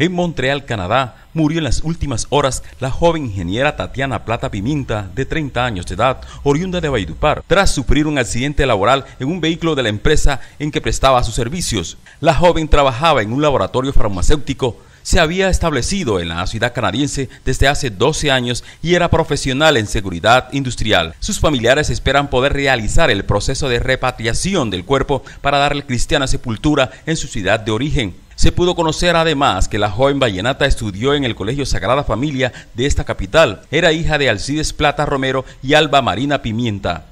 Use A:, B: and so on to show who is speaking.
A: En Montreal, Canadá, murió en las últimas horas la joven ingeniera Tatiana Plata Piminta, de 30 años de edad, oriunda de Baidupar, tras sufrir un accidente laboral en un vehículo de la empresa en que prestaba sus servicios. La joven trabajaba en un laboratorio farmacéutico se había establecido en la ciudad canadiense desde hace 12 años y era profesional en seguridad industrial. Sus familiares esperan poder realizar el proceso de repatriación del cuerpo para darle cristiana sepultura en su ciudad de origen. Se pudo conocer además que la joven vallenata estudió en el Colegio Sagrada Familia de esta capital. Era hija de Alcides Plata Romero y Alba Marina Pimienta.